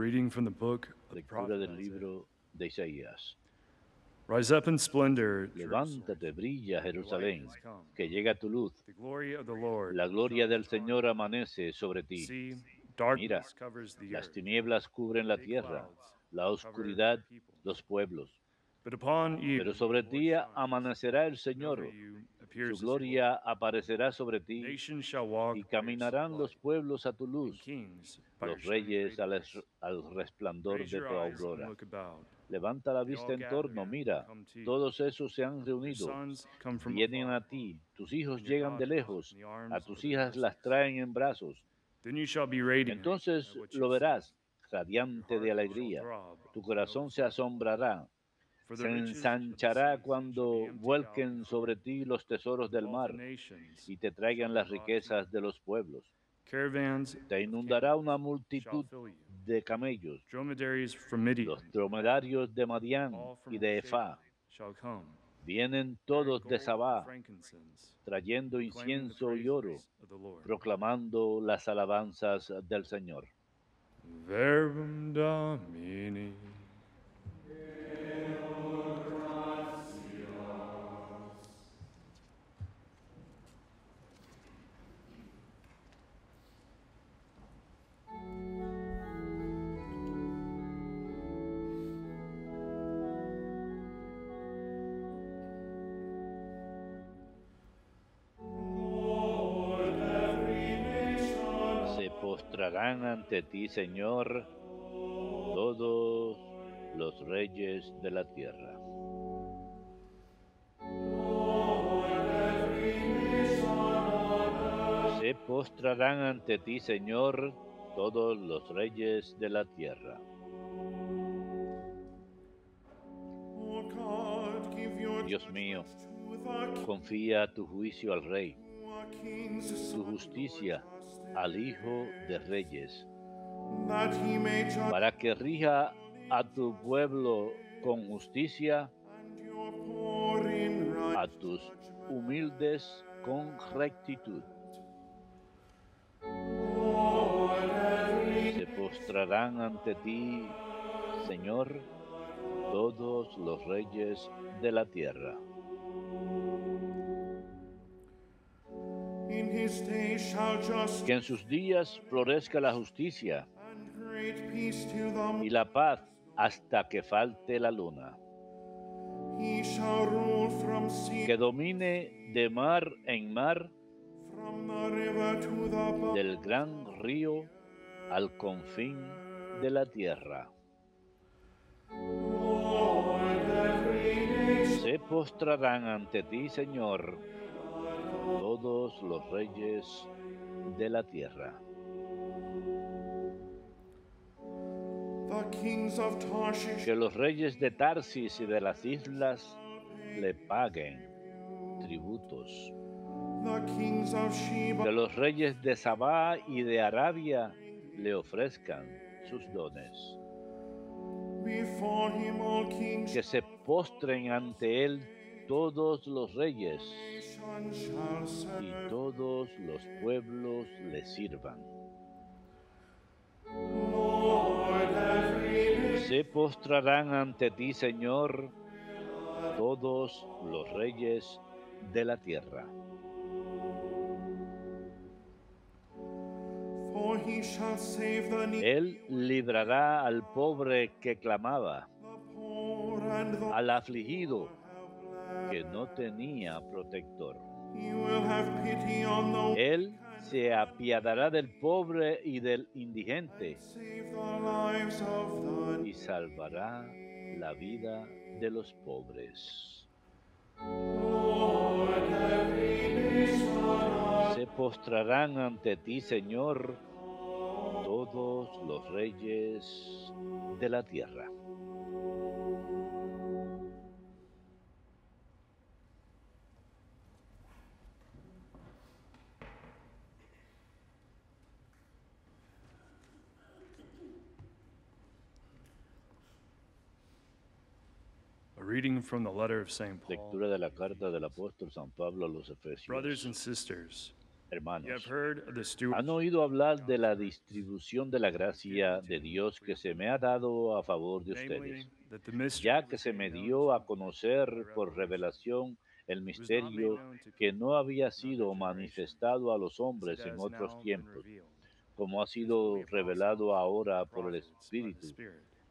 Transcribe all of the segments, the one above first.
Reading from the book Lectura del libro de Isaías. Rise up in splendor, Levántate, brilla Jerusalén, que llega tu luz. La gloria del Señor amanece sobre ti. Mira, las tinieblas cubren la tierra, la oscuridad los pueblos. Pero sobre ti amanecerá el Señor, su gloria aparecerá sobre ti, y caminarán los pueblos a tu luz, los reyes al, resplandor de tu aurora. Levanta la vista en torno, mira, todos esos se han reunido, vienen a ti, tus hijos llegan de lejos, a tus hijas las traen en brazos. Entonces lo verás, radiante de alegría, tu corazón se asombrará se ensanchará cuando vuelquen sobre ti los tesoros del mar y te traigan las riquezas de los pueblos. Te inundará una multitud de camellos. Los dromedarios de Madián y de Efá vienen todos de Sabá, trayendo incienso y oro, proclamando las alabanzas del Señor. ante ti, Señor, todos los reyes de la tierra. Se postrarán ante ti, Señor, todos los reyes de la tierra. Dios mío, confía tu juicio al Rey, tu justicia al Hijo de Reyes para que rija a tu pueblo con justicia, a tus humildes con rectitud. Se postrarán ante ti, Señor, todos los reyes de la tierra. Que en sus días florezca la justicia y la paz hasta que falte la luna. Que domine de mar en mar, del gran río al confín de la tierra. Se postrarán ante ti, Señor, todos los reyes de la tierra. Que los reyes de Tarsis y de las islas le paguen tributos. Que los reyes de Sabá y de Arabia le ofrezcan sus dones. Que se postren ante él todos los reyes y todos los pueblos le sirvan se postrarán ante ti, Señor, todos los reyes de la tierra. Él librará al pobre que clamaba, al afligido que no tenía protector. Él se apiadará del pobre y del indigente y salvará la vida de los pobres. Se postrarán ante ti, Señor, todos los reyes de la tierra. Reading from the letter of Saint Paul. Lectura de la carta del apóstol San Pablo a los Efesios. Brothers and sisters, Hermanos, ¿han oído hablar de la distribución de la gracia de Dios que se me ha dado a favor de ustedes? Ya que se me dio a conocer por revelación el misterio que no había sido manifestado a los hombres en otros tiempos, como ha sido revelado ahora por el Espíritu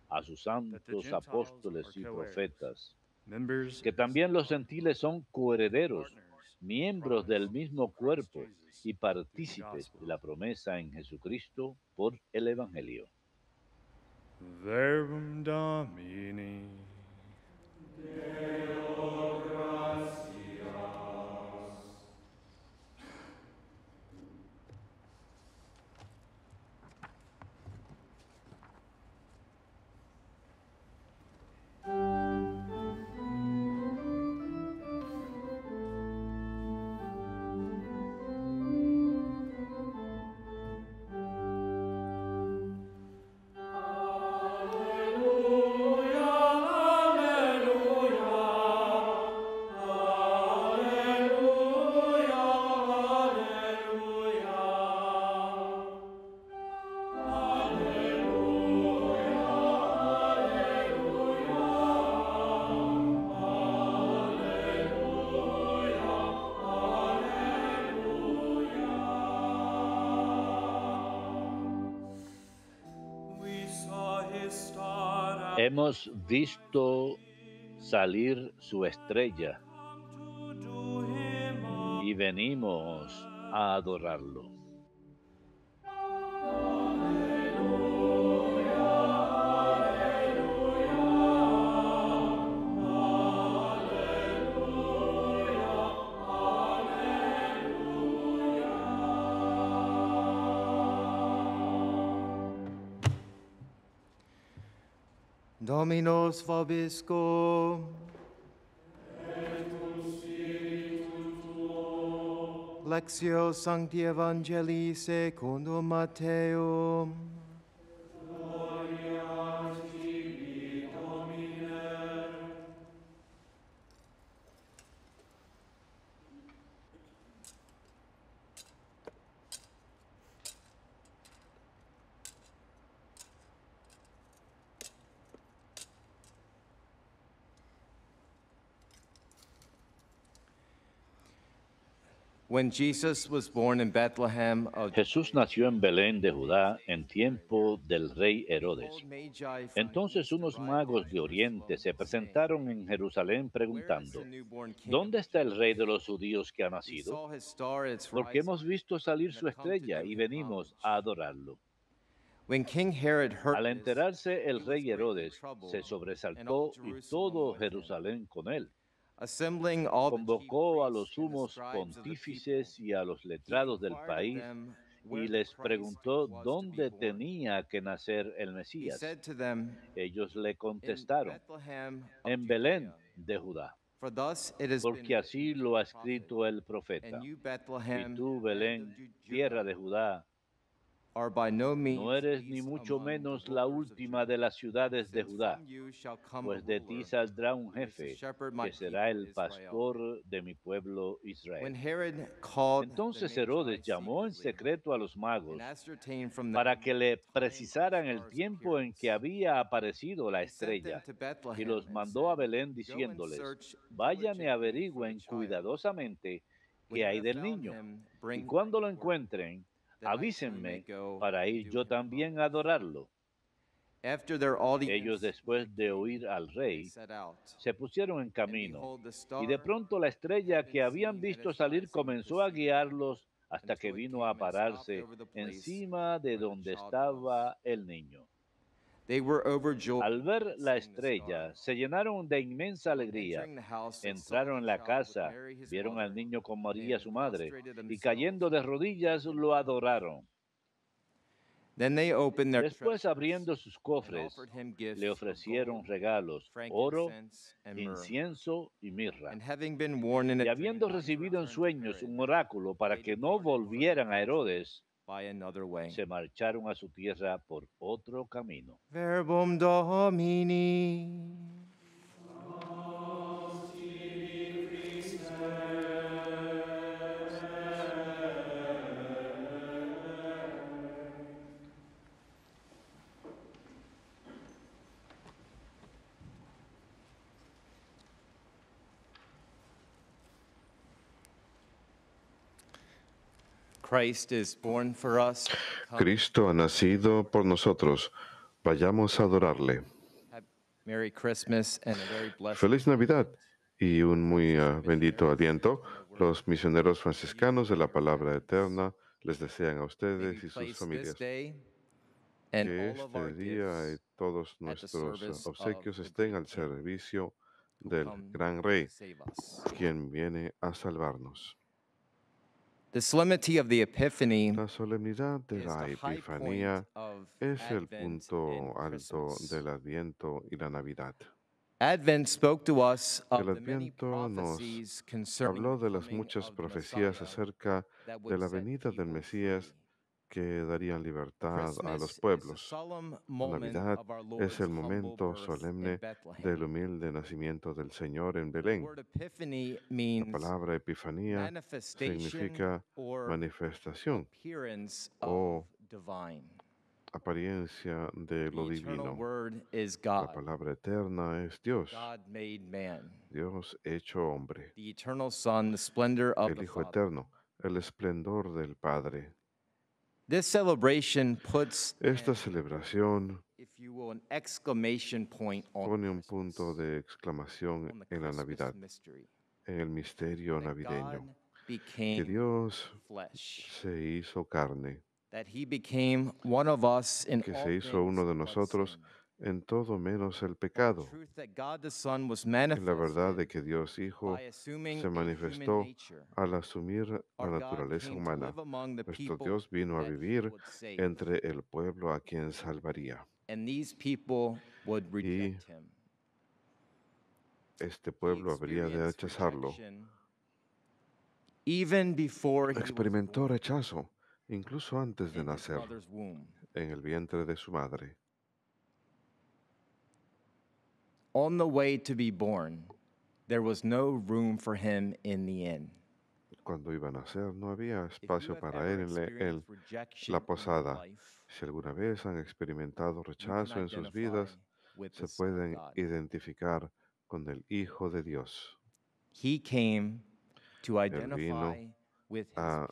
a sus santos apóstoles y profetas, que también los gentiles son coherederos, miembros del mismo cuerpo y partícipes de la promesa en Jesucristo por el Evangelio. Hemos visto salir su estrella y venimos a adorarlo. Dominus vobiscum. Lectio Sancti Evangelii secundum Mateum. Jesús nació en Belén de Judá en tiempo del rey Herodes. Entonces unos magos de Oriente se presentaron en Jerusalén preguntando, ¿dónde está el rey de los judíos que ha nacido? Porque hemos visto salir su estrella y venimos a adorarlo. Al enterarse el rey Herodes se sobresaltó y todo Jerusalén con él convocó a los sumos pontífices y a los letrados del país y les preguntó dónde tenía que nacer el Mesías. Ellos le contestaron, en Belén de Judá. Porque así lo ha escrito el profeta. Y tú, Belén, tierra de Judá, no eres ni mucho menos la última de las ciudades de Judá, pues de ti saldrá un jefe que será el pastor de mi pueblo Israel. Entonces Herodes llamó en secreto a los magos para que le precisaran el tiempo en que había aparecido la estrella y los mandó a Belén diciéndoles, vayan y averigüen cuidadosamente qué hay del niño. Y cuando lo encuentren, avísenme para ir yo también a adorarlo. Ellos después de oír al rey se pusieron en camino y de pronto la estrella que habían visto salir comenzó a guiarlos hasta que vino a pararse encima de donde estaba el niño. Al ver la estrella, se llenaron de inmensa alegría. Entraron en la casa, vieron al niño con María, su madre, y cayendo de rodillas lo adoraron. Después abriendo sus cofres, le ofrecieron regalos, oro, incienso y mirra. Y habiendo recibido en sueños un oráculo para que no volvieran a Herodes, way. Se marcharon a su tierra por otro camino. Verbum Cristo ha nacido por nosotros. Vayamos a adorarle. Feliz Navidad y un muy ah, bendito adiento. Los misioneros franciscanos de la palabra eterna les desean a ustedes y sus familias que este día y todos nuestros obsequios estén al servicio del gran Rey, quien viene a salvarnos la solemnidad de la Epifanía es el punto alto del Adviento y la Navidad. Advent el Adviento nos habló de las muchas profecías acerca de la venida del Mesías que darían libertad a los pueblos. Navidad es el momento solemne del humilde nacimiento del Señor en Belén. La palabra epifanía significa manifestación o apariencia de lo divino. La palabra eterna es Dios. Dios hecho hombre. El Hijo eterno, el esplendor del Padre. Esta celebración pone un punto de exclamación en la Navidad, en el misterio navideño, que Dios se hizo carne, que se hizo uno de nosotros en todo menos el pecado. la verdad de que Dios Hijo se manifestó al asumir la naturaleza humana. Nuestro Dios vino a vivir entre el pueblo a quien salvaría. Y este pueblo habría de rechazarlo. Experimentó rechazo incluso antes de nacer en el vientre de su madre the way to Cuando iba a nacer, no había espacio para él en la, posada. Si alguna vez han experimentado rechazo en sus vidas, se pueden identificar con el Hijo de Dios. Él vino a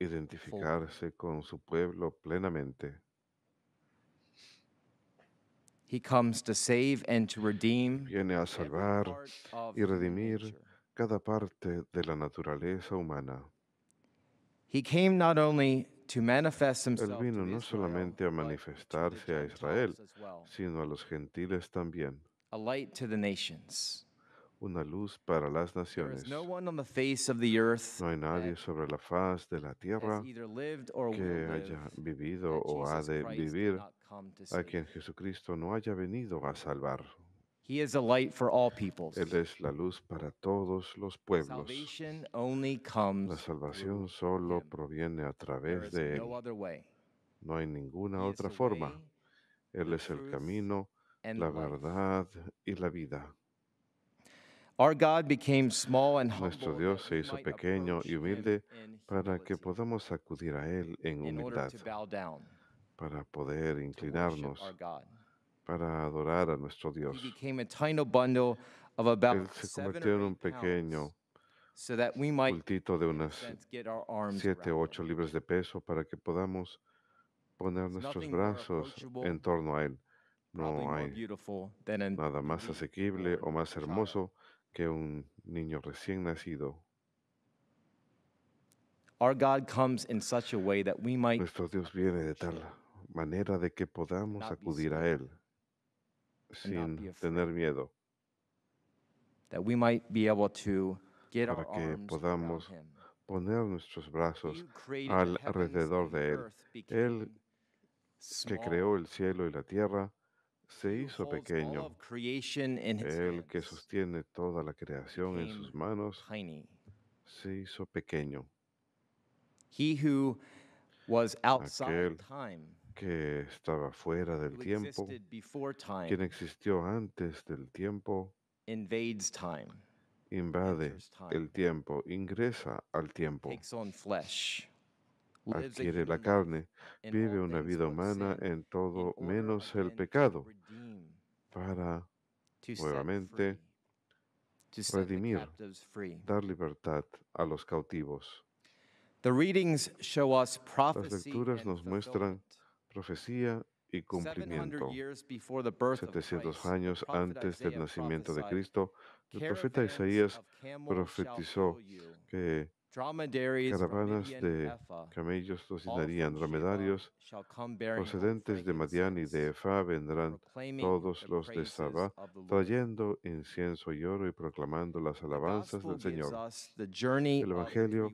identificarse con su pueblo plenamente. Viene a salvar y redimir cada parte de la naturaleza humana. Él vino no solamente a manifestarse a Israel, sino a los gentiles también. Una luz para las naciones. No hay nadie sobre la faz de la tierra que haya vivido o ha de vivir a quien Jesucristo no haya venido a salvar. Él es la luz para todos los pueblos. la salvación solo proviene a través de Él. No hay ninguna otra forma. Él es el camino, la verdad y la vida. Nuestro Dios se hizo pequeño y humilde para que podamos acudir a Él en humildad para poder inclinarnos, para adorar a nuestro Dios. Él se convirtió en un pequeño cultito de unas siete o ocho libras de peso para que podamos poner nuestros brazos en torno a Él. No hay nada más asequible o más hermoso que un niño recién nacido. Nuestro Dios viene de tal manera de que podamos acudir a Él sin tener miedo. Para que podamos poner nuestros brazos alrededor de Él. Él que creó el cielo y la tierra se hizo pequeño. Él que sostiene toda la creación en sus manos se hizo pequeño. Aquel que estaba fuera del tiempo, quien existió antes del tiempo, invade el tiempo, ingresa al tiempo, adquiere la carne, vive una vida humana en todo menos el pecado, para nuevamente redimir, dar libertad a los cautivos. Las lecturas nos muestran profecía y cumplimiento. 700 años antes del nacimiento de Cristo, el profeta Isaías profetizó que caravanas de camellos los uh, dromedarios procedentes de Madián y de Efa vendrán todos los de Saba trayendo incienso y oro y proclamando las alabanzas del Señor. El Evangelio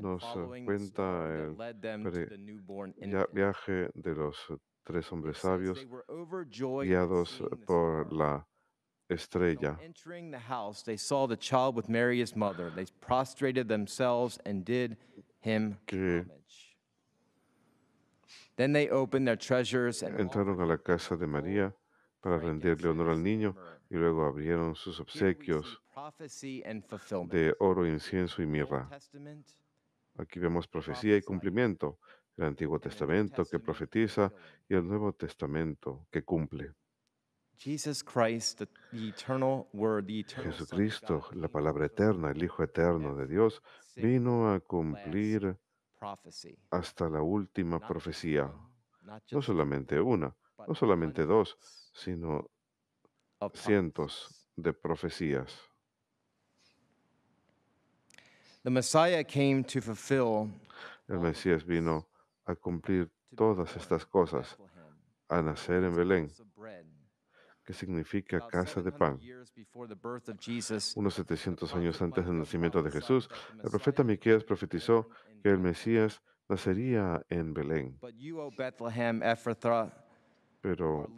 nos cuenta el viaje de los tres hombres sabios guiados por la estrella. Entering entraron a la casa de María para rendirle honor al niño y luego abrieron sus obsequios de oro, incienso y mirra. Aquí vemos profecía y cumplimiento, el Antiguo Testamento que profetiza y el Nuevo Testamento que cumple. Jesucristo, la palabra eterna, el Hijo eterno de Dios, vino a cumplir hasta la última profecía. No solamente una, no solamente dos, sino cientos de profecías. El Mesías vino a cumplir todas estas cosas, a nacer en Belén, que significa casa de pan. Unos 700 años antes del nacimiento de Jesús, el profeta Miqueas profetizó que el Mesías nacería en Belén. Pero,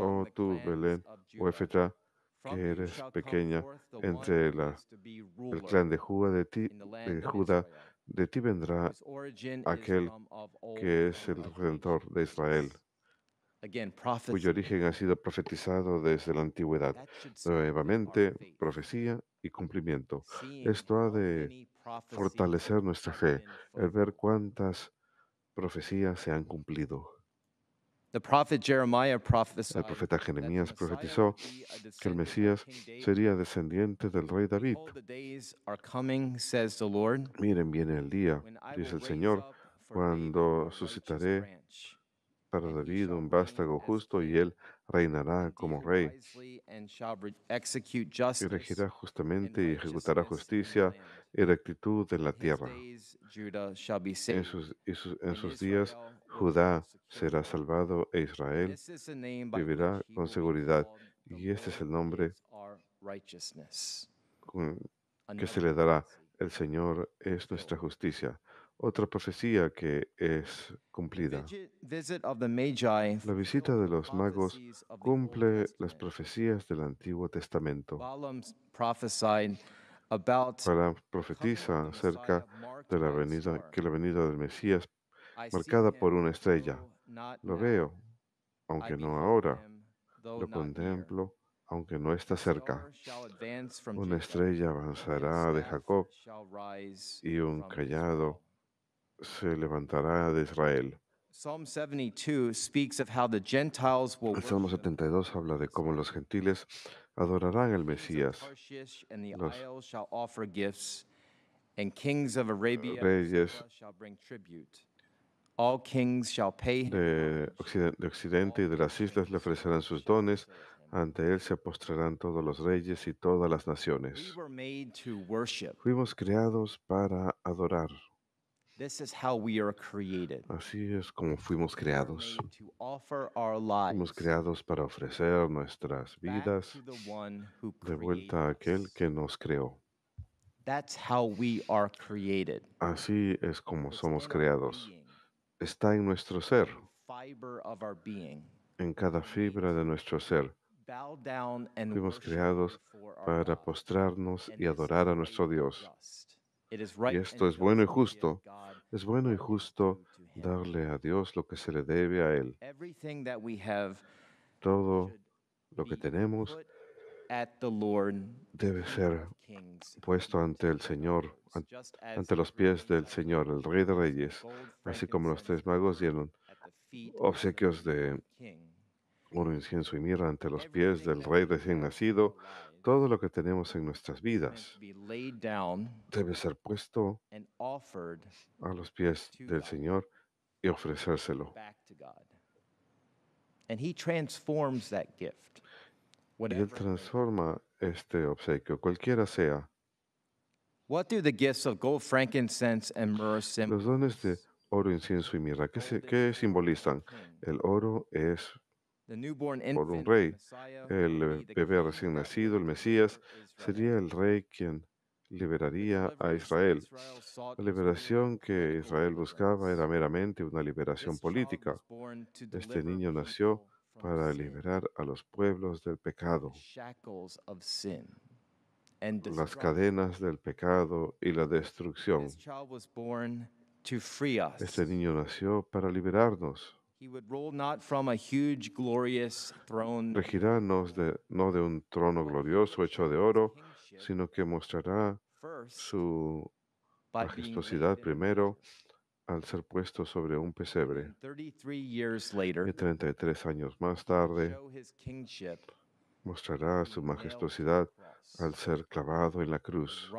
oh tú, Belén o oh, Efetra, que eres pequeña entre el clan de Judá, de ti vendrá aquel que es el Redentor de Israel cuyo pues origen ha sido profetizado desde la antigüedad. Nuevamente, profecía y cumplimiento. Esto ha de fortalecer nuestra fe, el ver cuántas profecías se han cumplido. El profeta Jeremías profetizó que el Mesías sería descendiente del rey David. Miren, viene el día, dice el Señor, cuando suscitaré para David un vástago justo y él reinará como rey y regirá justamente y ejecutará justicia y rectitud en la tierra. en sus días Judá será salvado e Israel vivirá con seguridad. Y este es el nombre que se le dará. El Señor es nuestra justicia otra profecía que es cumplida. La visita de los magos cumple las profecías del Antiguo Testamento. Balaam profetiza acerca de la venida, la venida del Mesías, marcada por una estrella. Lo veo, aunque no ahora. Lo contemplo, aunque no está cerca. Una estrella avanzará de Jacob y un callado se levantará de Israel. Salmo 72 habla de cómo los gentiles adorarán al Mesías. Los reyes de Occidente y de las islas le ofrecerán sus dones. Ante él se postrarán todos los reyes y todas las naciones. Fuimos creados para adorar. Así es como fuimos creados. Fuimos creados para ofrecer nuestras vidas de vuelta a aquel que nos creó. Así es como somos creados. Está en nuestro ser, en cada fibra de nuestro ser. Fuimos creados para postrarnos y adorar a nuestro Dios. Y esto es bueno y justo. Es bueno y justo darle a Dios lo que se le debe a Él. Todo lo que tenemos debe ser puesto ante el Señor, ante los pies del Señor, el Rey de Reyes, así como los tres magos dieron obsequios de oro, incienso y mirra ante los pies del Rey recién nacido todo lo que tenemos en nuestras vidas debe ser puesto a los pies del Señor y ofrecérselo. Y Él transforma este obsequio, cualquiera sea. ¿Qué Los dones de oro, incienso y mirra, ¿qué simbolizan? El oro es por un rey. El eh, bebé recién nacido, el Mesías, sería el rey quien liberaría a Israel. La liberación que Israel buscaba era meramente una liberación política. Este niño nació para liberar a los pueblos del pecado, las cadenas del pecado y la destrucción. Este niño nació para liberarnos. Regirá no de, no de un trono glorioso hecho de oro, sino que mostrará su majestuosidad primero al ser puesto sobre un pesebre. Y 33 años más tarde mostrará su majestuosidad al ser clavado en la cruz.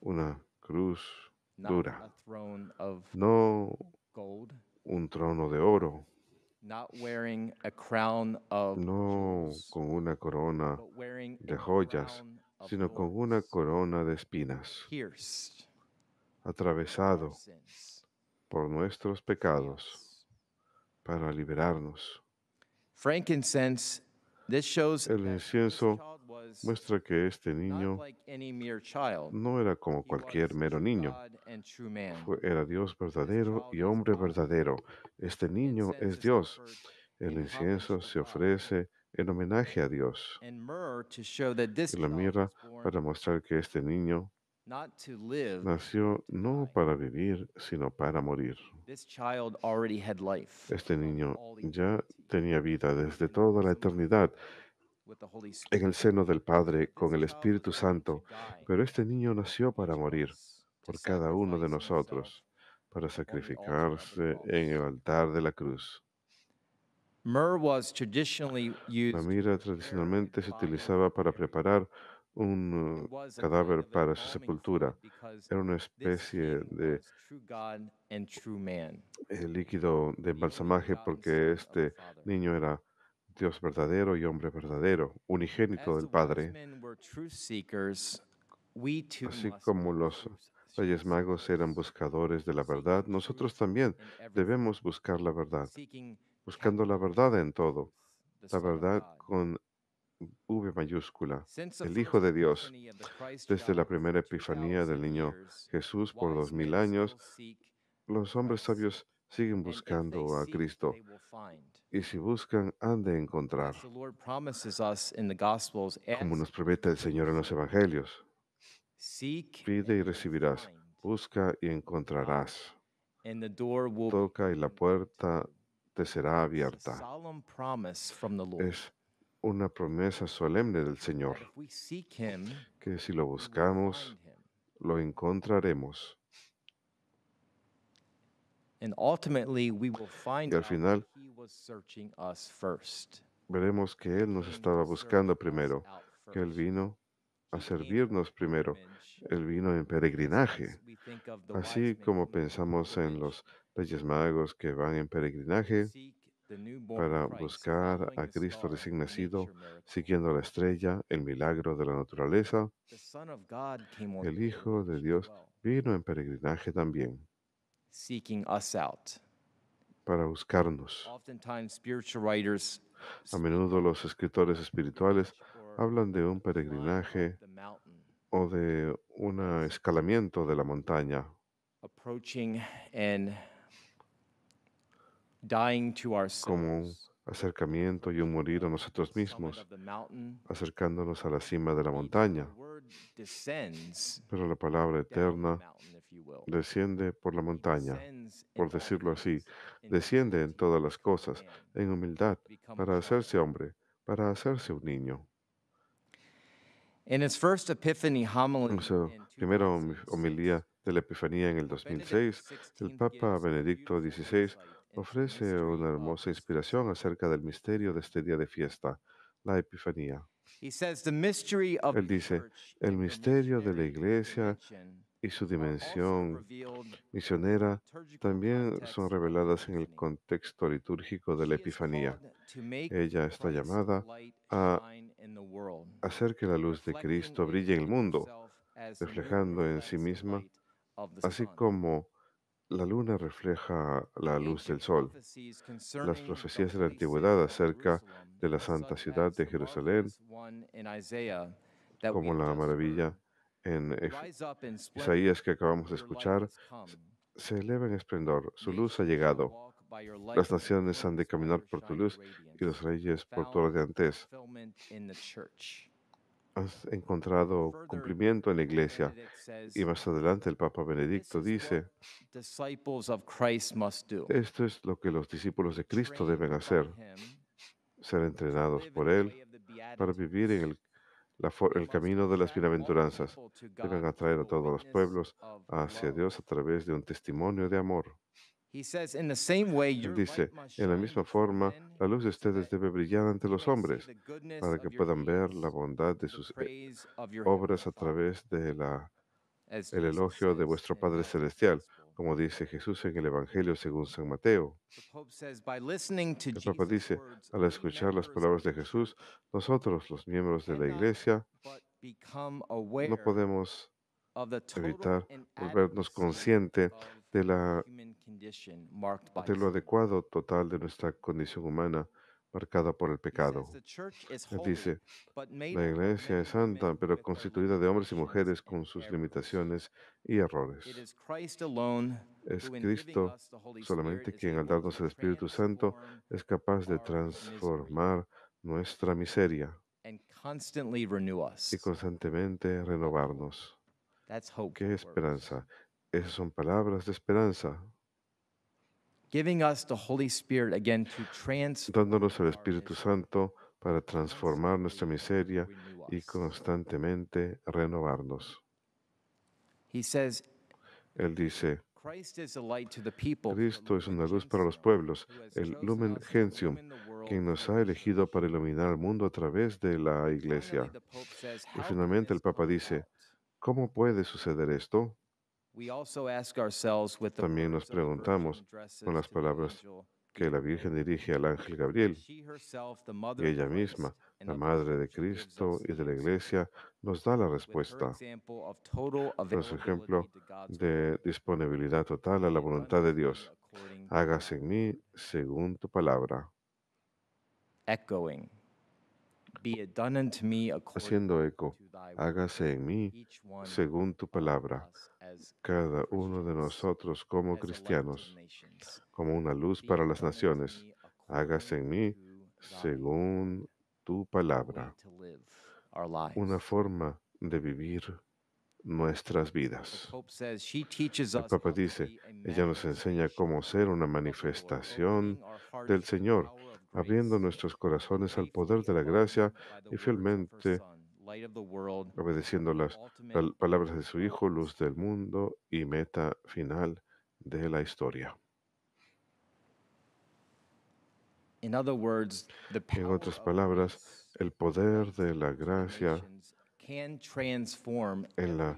Una cruz dura, no un trono de oro, no con una corona de joyas, sino con una corona de espinas, atravesado por nuestros pecados para liberarnos. El incienso muestra que este niño no era como cualquier mero niño. era Dios verdadero y hombre verdadero. Este niño es Dios. El incienso se ofrece en homenaje a Dios. Y la mirra para mostrar que este niño nació no para vivir, sino para morir. Este niño ya tenía vida desde toda la eternidad en el seno del Padre con el Espíritu Santo, pero este niño nació para morir por cada uno de nosotros, para sacrificarse en el altar de la cruz. La mira tradicionalmente se utilizaba para preparar un cadáver para su sepultura. Era una especie de líquido de embalsamaje porque este niño era Dios verdadero y hombre verdadero, unigénito del Padre. Así como los Reyes Magos eran buscadores de la verdad, nosotros también debemos buscar la verdad, buscando la verdad en todo, la verdad con V mayúscula, el Hijo de Dios. Desde la primera epifanía del niño Jesús por dos mil años, los hombres sabios siguen buscando a Cristo y si buscan han de encontrar, como nos promete el Señor en los Evangelios. Pide y recibirás, busca y encontrarás. Toca y la puerta te será abierta. Es una promesa solemne del Señor, que si lo buscamos, lo encontraremos. Y al final veremos que Él nos estaba buscando primero, que Él vino a servirnos primero. Él vino en peregrinaje. Así como pensamos en los Reyes Magos que van en peregrinaje para buscar a Cristo recién nacido, siguiendo la estrella, el milagro de la naturaleza, el Hijo de Dios vino en peregrinaje también para buscarnos. A menudo los escritores espirituales hablan de un peregrinaje o de un escalamiento de la montaña, como un acercamiento y un morir a nosotros mismos, acercándonos a la cima de la montaña. Pero la palabra eterna desciende por la montaña, por decirlo así, desciende en todas las cosas, en humildad, para hacerse hombre, para hacerse un niño. En su primera homilía de la Epifanía en el 2006, el Papa Benedicto XVI ofrece una hermosa inspiración acerca del misterio de este día de fiesta, la Epifanía. Él dice, el misterio de la iglesia y su dimensión misionera también son reveladas en el contexto litúrgico de la Epifanía. Ella está llamada a hacer que la luz de Cristo brille en el mundo, reflejando en sí misma, así como la luna refleja la luz del sol. Las profecías de la antigüedad acerca de la santa ciudad de Jerusalén, como la maravilla en Isaías que acabamos de escuchar, se eleva en esplendor, su luz ha llegado. Las naciones han de caminar por tu luz y los reyes por tu antes. Has encontrado cumplimiento en la iglesia. Y más adelante el Papa Benedicto dice, esto es lo que los discípulos de Cristo deben hacer, ser entrenados por Él para vivir en el el camino de las bienaventuranzas. Deben atraer a todos los pueblos hacia Dios a través de un testimonio de amor. dice, en la misma forma, la luz de ustedes debe brillar ante los hombres para que puedan ver la bondad de sus eh, obras a través de elogio de vuestro Padre Celestial, como dice Jesús en el Evangelio según San Mateo. El Papa dice, al escuchar las palabras de Jesús, nosotros, los miembros de la Iglesia, no podemos evitar volvernos consciente de, la, de lo adecuado total de nuestra condición humana marcada por el pecado. Él dice, la iglesia es santa, pero constituida de hombres y mujeres con sus limitaciones y errores. Es Cristo solamente quien al darnos el Espíritu Santo es capaz de transformar nuestra miseria y constantemente renovarnos. ¡Qué esperanza! Esas son palabras de esperanza dándonos el Espíritu Santo para transformar nuestra miseria y constantemente renovarnos. Él dice, Cristo es una luz para los pueblos, el Lumen Gentium, quien nos ha elegido para iluminar el mundo a través de la Iglesia. Y finalmente el Papa dice, ¿cómo puede suceder esto? También nos preguntamos con las palabras que la Virgen dirige al ángel Gabriel. ella misma, la Madre de Cristo y de la Iglesia, nos da la respuesta. un ejemplo de disponibilidad total a la voluntad de Dios. Hágase en mí según tu palabra. Haciendo eco, hágase en mí según tu palabra cada uno de nosotros como cristianos, como una luz para las naciones. Hágase en mí según tu palabra, una forma de vivir nuestras vidas. El Papa dice, ella nos enseña cómo ser una manifestación del Señor, abriendo nuestros corazones al poder de la gracia y fielmente obedeciendo las, palabras de su Hijo, luz del mundo y meta final de la historia. En otras palabras, el poder de la gracia en la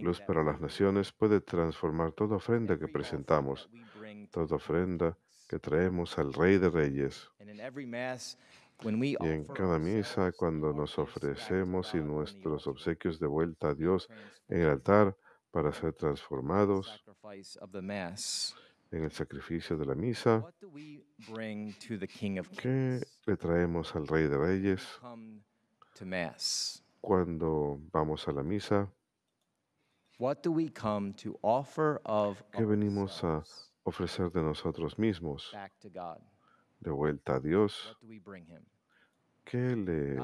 luz para las naciones puede transformar toda ofrenda que presentamos, toda ofrenda que traemos al Rey de Reyes. Y en cada misa, cuando nos ofrecemos y nuestros obsequios de vuelta a Dios en el altar para ser transformados en el sacrificio de la misa, ¿qué le traemos al Rey de Reyes cuando vamos a la misa? ¿Qué venimos a ofrecer de nosotros mismos de vuelta a Dios, ¿qué le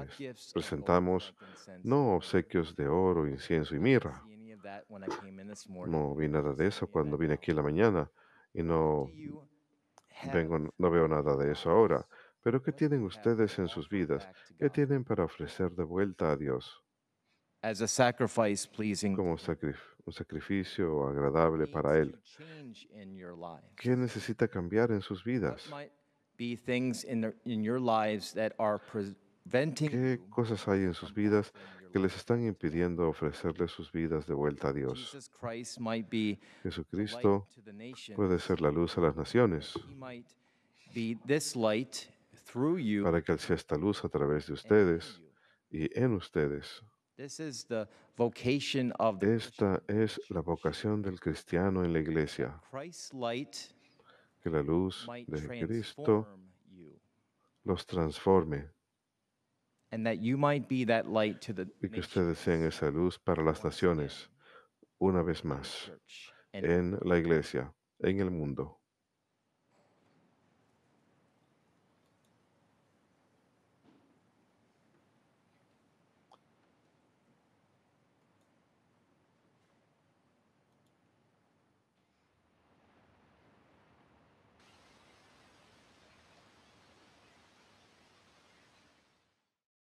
presentamos? No obsequios de oro, incienso y mirra. No vi nada de eso cuando vine aquí en la mañana y no, vengo, no veo nada de eso ahora. Pero ¿qué tienen ustedes en sus vidas? ¿Qué tienen para ofrecer de vuelta a Dios? Como un sacrificio agradable para Él. ¿Qué necesita cambiar en sus vidas? ¿Qué cosas hay en sus vidas que les están impidiendo ofrecerles sus vidas de vuelta a Dios? Jesucristo puede ser la luz a las naciones para que sea esta luz a través de ustedes y en ustedes. Esta es la vocación del cristiano en la iglesia que la luz de Cristo los transforme. Y que ustedes sean esa luz para las naciones, una vez más, en la iglesia, en el mundo.